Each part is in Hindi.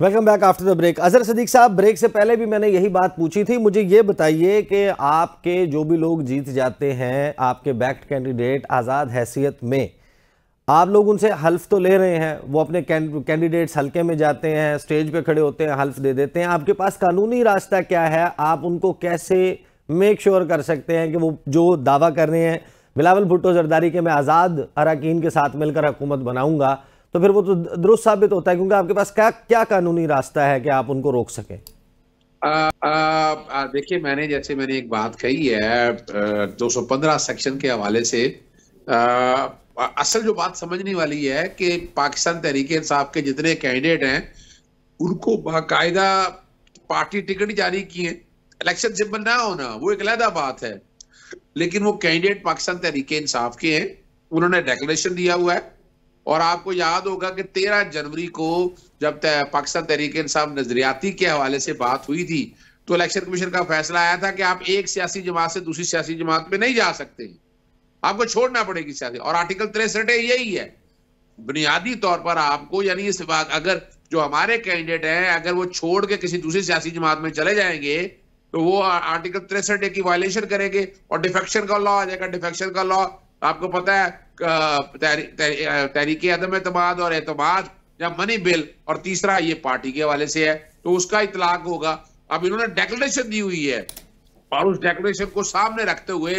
Welcome back after the break Azhar Sadiq साहब ब्रेक से पहले भी मैंने यही बात पूछी थी मुझे ये बताइए कि आपके जो भी लोग जीत जाते हैं आपके बैक्ड कैंडिडेट आज़ाद हैसियत में आप लोग उनसे हल्फ तो ले रहे हैं वो अपने कैंडिडेट्स हल्के में जाते हैं स्टेज पे खड़े होते हैं हल्फ दे देते हैं आपके पास कानूनी रास्ता क्या है आप उनको कैसे मेक श्योर sure कर सकते हैं कि वो जो दावा कर रहे हैं बिलावल भुट्टो जरदारी के मैं आज़ाद अरकान के साथ मिलकर हुकूमत बनाऊंगा तो फिर वो तो दुरुस्त साबित होता है क्योंकि आपके पास क्या क्या कानूनी रास्ता है कि आप उनको रोक सकें देखिए मैंने जैसे मैंने एक बात कही है सौ पंद्रह सेक्शन के हवाले से आ, असल जो बात समझने वाली है कि पाकिस्तान तहरीक इंसाफ के जितने कैंडिडेट हैं उनको बाकायदा पार्टी टिकट जारी किए इलेक्शन सिंपल ना होना वो एक अलहदा बात है लेकिन वो कैंडिडेट पाकिस्तान तहरीक इंसाफ के हैं उन्होंने डेक्लेशन दिया हुआ है और आपको याद होगा कि 13 जनवरी को जब पाकिस्तान तहरीक इंसाफ नजरियाती के हवाले से बात हुई थी तो इलेक्शन कमीशन का फैसला आया था कि आप एक सियासी जमात से दूसरी सियासी जमात में नहीं जा सकते आपको छोड़ना पड़ेगी सियासी और आर्टिकल तिरसठ यही है बुनियादी तौर पर आपको यानी इस बात अगर जो हमारे कैंडिडेट हैं अगर वो छोड़ के किसी दूसरी सियासी जमात में चले जाएंगे तो वो आर्टिकल तिरसठ की वायलेशन करेंगे और डिफेक्शन का लॉ आ जाएगा डिफेक्शन का लॉ आपको पता है तहरीक अदम अतमाद और अतमाद या मनी बिल और तीसरा ये पार्टी के हवाले से है तो उसका इतलाक होगा अब इन्होंने डेक्लेशन दी हुई है और उस डेक्लेशन को सामने रखते हुए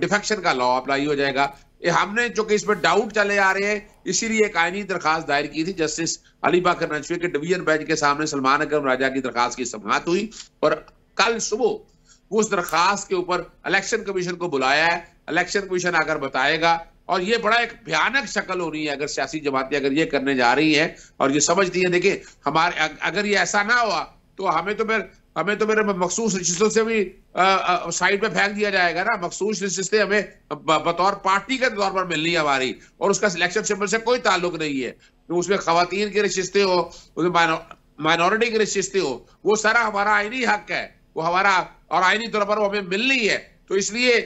डिफेक्शन का लॉ अप्लाई हो जाएगा हमने जो कि इसमें डाउट चले आ रहे हैं इसीलिए एक आयनी दरखास्त दायर की थी जस्टिस अली बाकर नजफी के डिवीजन बेंच के सामने सलमान अकरम राजा की दरखास्त की समात हुई और कल सुबह उस दरखास्त के ऊपर इलेक्शन कमीशन को बुलाया है इलेक्शन कमीशन आकर बताएगा और ये बड़ा एक भयानक शक्ल हो रही है अगर सियासी जमातें अगर ये करने जा रही है और ये समझती है देखिए हमारे अगर ये ऐसा ना हुआ तो हमें तो फिर हमें तो मेरे मखसूस रिश्तों से भी साइड पे फेंक दिया जाएगा ना मखसूस रिश्ते हमें बतौर पार्टी के तौर पर मिलनी है हमारी और उसका सिलेक्शन सिंबल से कोई ताल्लुक नहीं है तो उसमें खातन के रिश्ते हो उसमें माइनॉरिटी के रिश्ते हो वो सारा हमारा आईनी हक है वो हमारा और आईनी तौर पर वो हमें मिलनी है तो इसलिए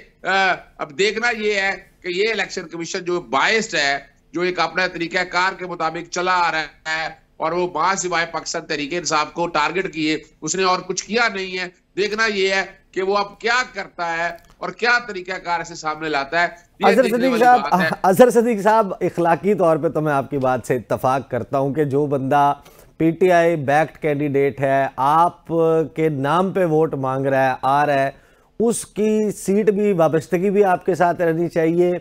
अब देखना ये है कि ये इलेक्शन कमीशन जो बायस्ड है जो एक अपना तरीकाकार के मुताबिक चला आ रहा है और वो माँ सिवाय पाकिस्तान तरीके इंसाफ को टारगेट किए उसने और कुछ किया नहीं है देखना ये है कि वो अब क्या करता है और क्या तरीकाकार से सामने लाता है अजहर सदीक साहब अजहर सदीक साहब इखलाकी तौर पे तो मैं आपकी बात से इतफाक करता हूँ कि जो बंदा पीटीआई बैक्ड कैंडिडेट है आप के नाम पे वोट मांग रहा है आ रहा है उसकी सीट भी वाबस्तगी भी आपके साथ रहनी चाहिए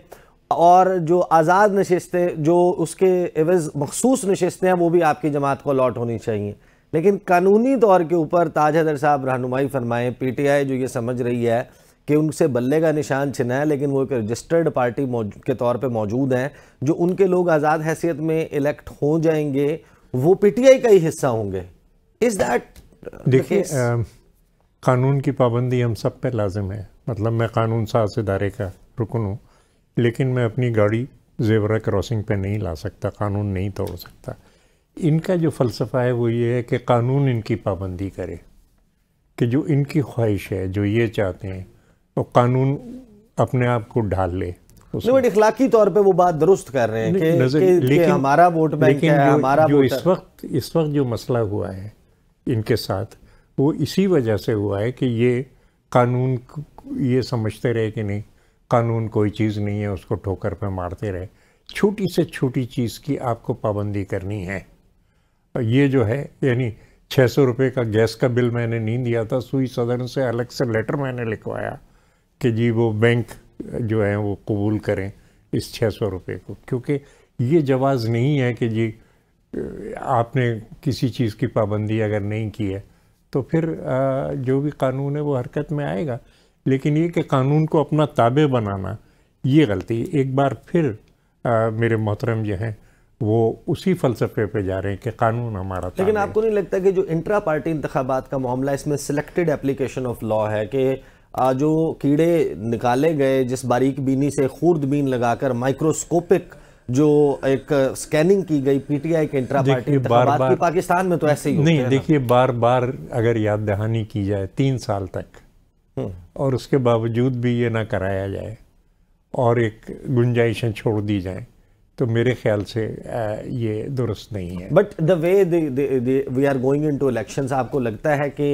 और जो आज़ाद नशस्तें जो उसके एवज़ मखसूस नशस्तें हैं वो भी आपकी जमात को अलॉट होनी चाहिए लेकिन कानूनी तौर के ऊपर ताज हदर साहब रहनुमाई फरमाएँ पी टी आई जो ये समझ रही है कि उनसे बल्ले का निशान छिना है लेकिन वो एक रजिस्टर्ड पार्टी के तौर पे मौजूद हैं जो उनके लोग आज़ाद हैसियत में इलेक्ट हो जाएंगे वो पीटीआई का ही हिस्सा होंगे इज़ दैट देखिए कानून की पाबंदी हम सब पे लाजिम है मतलब मैं कानून साज इदारे का रुकन हूँ लेकिन मैं अपनी गाड़ी जेवरा क्रॉसिंग पे नहीं ला सकता कानून नहीं तोड़ सकता इनका जो फ़लसफ़ा है वो ये है कि कानून इनकी पाबंदी करे कि जो इनकी ख्वाहिश है जो ये चाहते हैं तो कानून अपने आप को ढाल ले इखलाकी तौर पे वो बात दुरुस्त कर रहे हैं कि, कि, लेकिन, हमारा वोट बैंक है हमारा जो इस वक्त इस वक्त जो मसला हुआ है इनके साथ वो इसी वजह से हुआ है कि ये कानून ये समझते रहे कि नहीं कानून कोई चीज़ नहीं है उसको ठोकर पे मारते रहे छोटी से छोटी चीज़ की आपको पाबंदी करनी है ये जो है यानी छः सौ रुपये का गैस का बिल मैंने नहीं दिया था सुई सदन से अलग से लेटर मैंने लिखवाया कि जी वो बैंक जो है वो कबूल करें इस छः सौ रुपये को क्योंकि ये जवाज़ नहीं है कि जी आपने किसी चीज़ की पाबंदी अगर नहीं की है तो फिर जो भी कानून है वो हरकत में आएगा लेकिन ये कि कानून को अपना ताबे बनाना ये गलती एक बार फिर मेरे मोहतरम जो हैं वो उसी फलसफे पे जा रहे हैं कि कानून हमारा लेकिन आपको नहीं लगता कि जो इंट्रा पार्टी इंतबात का मामला इसमें सिलेक्टेड एप्लीकेशन ऑफ लॉ है कि जो कीड़े निकाले गए जिस बारीक बीनी से खूर्दबीन लगाकर माइक्रोस्कोपिक जो एक स्कैनिंग की गई पीटीआई के इंट्रा पार्टी बार बार पाकिस्तान में तो ऐसे ही नहीं देखिए बार बार अगर याद दहानी की जाए तीन साल तक हम्म। और उसके बावजूद भी ये ना कराया जाए और एक गुंजाइशें छोड़ दी जाए तो मेरे ख्याल से ये दुरुस्त नहीं है but the way we are going into election आपको लगता है कि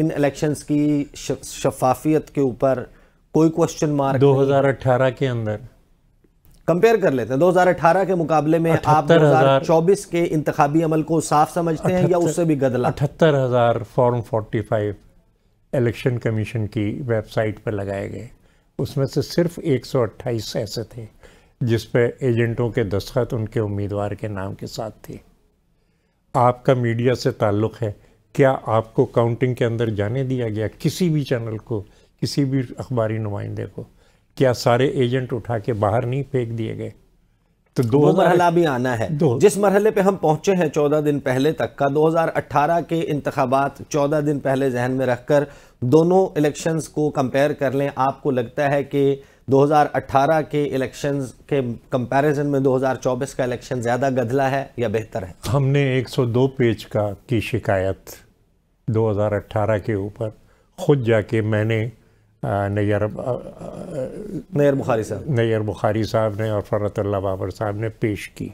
इन इलेक्शन की शफाफियत के ऊपर कोई क्वेश्चन मार्क 2018 के अंदर कंपेयर कर लेते हैं 2018 के मुकाबले में आप 2024 के इंतबी अमल को साफ समझते हैं या उससे भी गदला अठहत्तर हज़ार फॉर्म 45 इलेक्शन कमीशन की वेबसाइट पर लगाए गए उसमें से सिर्फ 128 ऐसे थे जिस पर एजेंटों के दस्तखत उनके उम्मीदवार के नाम के साथ थे आपका मीडिया से ताल्लुक़ है क्या आपको काउंटिंग के अंदर जाने दिया गया किसी भी चैनल को किसी भी अखबारी नुमाइंदे को क्या सारे एजेंट उठा के बाहर नहीं फेंक दिए गए तो दो मरहला भी आना है जिस मरहले पे हम पहुंचे हैं चौदह दिन पहले तक का 2018 के इंतबात चौदह दिन पहले जहन में रखकर दोनों इलेक्शंस को कंपेयर कर लें आपको लगता है कि 2018 के इलेक्शंस के कंपैरिजन में 2024 का इलेक्शन ज़्यादा गधला है या बेहतर है हमने 102 पेज का की शिकायत 2018 के ऊपर खुद जाके मैंने नैर नैर बुखारी साहब नैर बुखारी साहब ने और अल्लाह बाबर साहब ने पेश की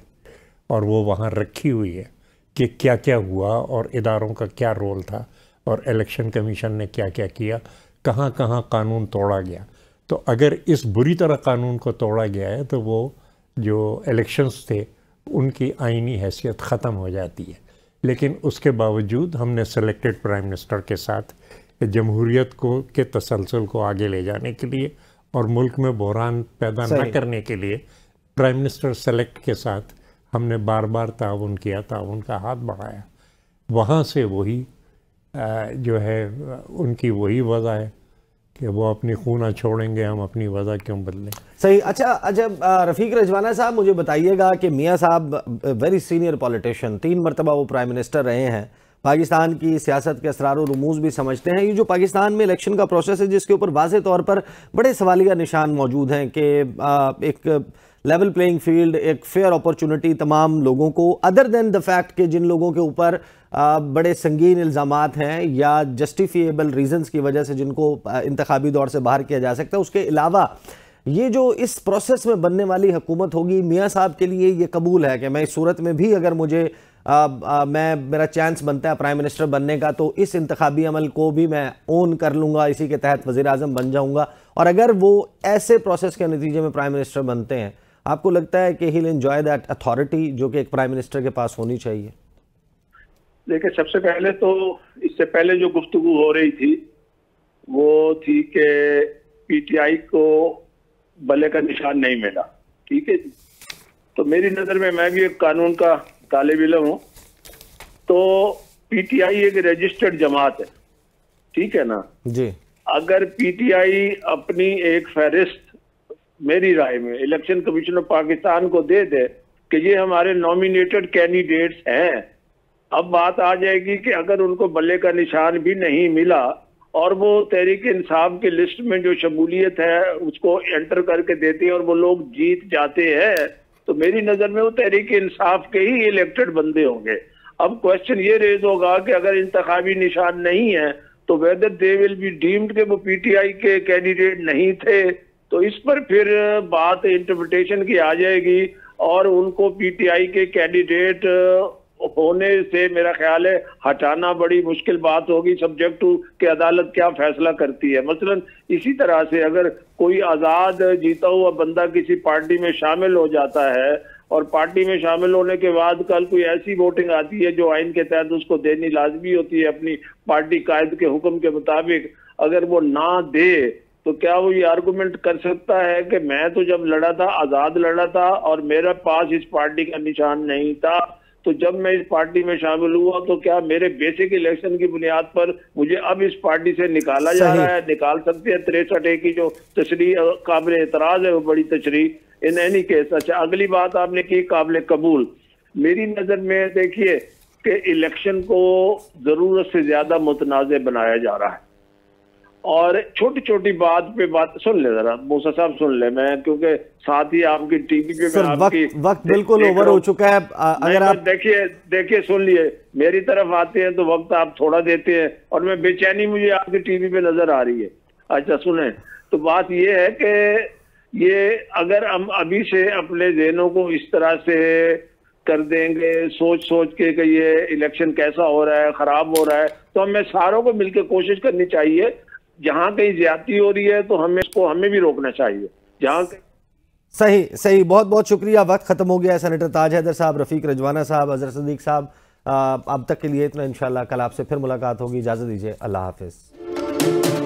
और वो वहाँ रखी हुई है कि क्या क्या हुआ और इदारों का क्या रोल था और इलेक्शन कमीशन ने क्या क्या किया कहाँ कहाँ कानून तोड़ा गया तो अगर इस बुरी तरह कानून को तोड़ा गया है तो वो जो इलेक्शंस थे उनकी आइनी हैसियत ख़त्म हो जाती है लेकिन उसके बावजूद हमने सेलेक्टेड प्राइम मिनिस्टर के साथ जमहूरीत को के तसलसल को आगे ले जाने के लिए और मुल्क में बहरान पैदा न करने के लिए प्राइम मिनिस्टर सेलेक्ट के साथ हमने बार बार ताउन किया ताउन का हाथ बढ़ाया वहाँ से वही जो है उनकी वही वजह है कि वो अपनी खूना छोड़ेंगे हम अपनी वजह क्यों बदलें सही अच्छा अच्छा रफ़ीक रजवाना साहब मुझे बताइएगा कि मियाँ साहब वेरी सीनियर पॉलिटिशियन तीन मरतबा वो प्राइम मिनिस्टर रहे हैं पाकिस्तान की सियासत के असरार रमूज भी समझते हैं ये जो पाकिस्तान में इलेक्शन का प्रोसेस है जिसके ऊपर वाज तौर पर बड़े सवालिया निशान मौजूद हैं कि एक लेवल प्लेइंग फील्ड एक फेयर अपॉर्चुनिटी तमाम लोगों को अदर देन द फैक्ट कि जिन लोगों के ऊपर बड़े संगीन इल्ज़ाम हैं या जस्टिफिएबल रीजंस की वजह से जिनको इंतबी दौर से बाहर किया जा सकता है उसके अलावा ये जो इस प्रोसेस में बनने वाली हुकूमत होगी मियाँ साहब के लिए ये कबूल है कि मैं इस सूरत में भी अगर मुझे आ, आ, मैं मेरा चांस बनता है प्राइम मिनिस्टर बनने का तो इस इंतबी अमल को भी मैं ओन कर लूँगा इसी के तहत वज़ी अजम बन जाऊँगा और अगर वो ऐसे प्रोसेस के नतीजे में प्राइम मिनिस्टर बनते हैं आपको लगता है कि ही इन्जॉय दैट अथॉरिटी जो कि एक प्राइम मिनिस्टर के पास होनी चाहिए देखिए सबसे पहले तो इससे पहले जो गुफ्तु हो रही थी वो थी कि पीटीआई को बल्ले का निशान नहीं मिला ठीक है तो मेरी नज़र में मैं भी एक कानून का तालब इलम हूँ तो पीटीआई एक रजिस्टर्ड जमात है ठीक है ना जी अगर पीटीआई अपनी एक फहरिस्त मेरी राय में इलेक्शन कमीशन ऑफ पाकिस्तान को दे दे कि ये हमारे नॉमिनेटेड कैंडिडेट्स हैं अब बात आ जाएगी कि अगर उनको बल्ले का निशान भी नहीं मिला और वो तहरीक इंसाफ की लिस्ट में जो शमूलियत है उसको एंटर करके देते हैं और वो लोग जीत जाते हैं तो मेरी नजर में वो तहरीक इंसाफ के ही इलेक्टेड बंदे होंगे अब क्वेश्चन ये रेज होगा कि अगर इंतबी निशान नहीं है तो whether they will be deemed के वो पीटीआई के कैंडिडेट नहीं थे तो इस पर फिर बात इंटरप्रिटेशन की आ जाएगी और उनको पीटीआई के कैंडिडेट होने से मेरा ख्याल है हटाना बड़ी मुश्किल बात होगी सब्जेक्ट टू कि अदालत क्या फैसला करती है मसलन इसी तरह से अगर कोई आज़ाद जीता हुआ बंदा किसी पार्टी में शामिल हो जाता है और पार्टी में शामिल होने के बाद कल कोई ऐसी वोटिंग आती है जो आइन के तहत उसको देनी लाजमी होती है अपनी पार्टी कायद के हुक्म के मुताबिक अगर वो ना दे तो क्या वो ये आर्गूमेंट कर सकता है कि मैं तो जब लड़ा था आज़ाद लड़ा था और मेरे पास इस पार्टी का निशान नहीं था तो जब मैं इस पार्टी में शामिल हुआ तो क्या मेरे बेसिक इलेक्शन की बुनियाद पर मुझे अब इस पार्टी से निकाला जा रहा है निकाल सकते हैं तिरसठ ए की जो तशरी काबिल एतराज है वो बड़ी तशरी इन एनी केस अच्छा अगली बात आपने की काबिल कबूल मेरी नज़र में देखिए कि इलेक्शन को ज़रूरत से ज़्यादा मुतनाज़ बनाया जा रहा है और छोटी छोटी बात पे बात सुन ले जरा मूसा साहब सुन ले मैं क्योंकि साथ ही आपकी टीवी पे सर, आपकी वक्त बिल्कुल ओवर हो चुका है अगर आप देखिए देखिए सुन लिए मेरी तरफ आते हैं तो वक्त आप थोड़ा देते हैं और मैं बेचैनी मुझे आपकी टीवी पे नजर आ रही है अच्छा सुने तो बात यह है कि ये अगर हम अभी से अपने जहनों को इस तरह से कर देंगे सोच सोच के कि ये इलेक्शन कैसा हो रहा है खराब हो रहा है तो हमें सारों को मिलकर कोशिश करनी चाहिए जहाँ कहीं ज्यादा हो रही है तो हमें इसको हमें भी रोकना चाहिए जहाँ सही सही बहुत बहुत शुक्रिया वक्त खत्म हो गया है सेनेटर ताज हैदर साहब रफीक रजवाना साहब अजहर सदीक साहब अब तक के लिए इतना इंशाल्लाह कल आपसे फिर मुलाकात होगी इजाज़त दीजिए अल्लाह हाफिज़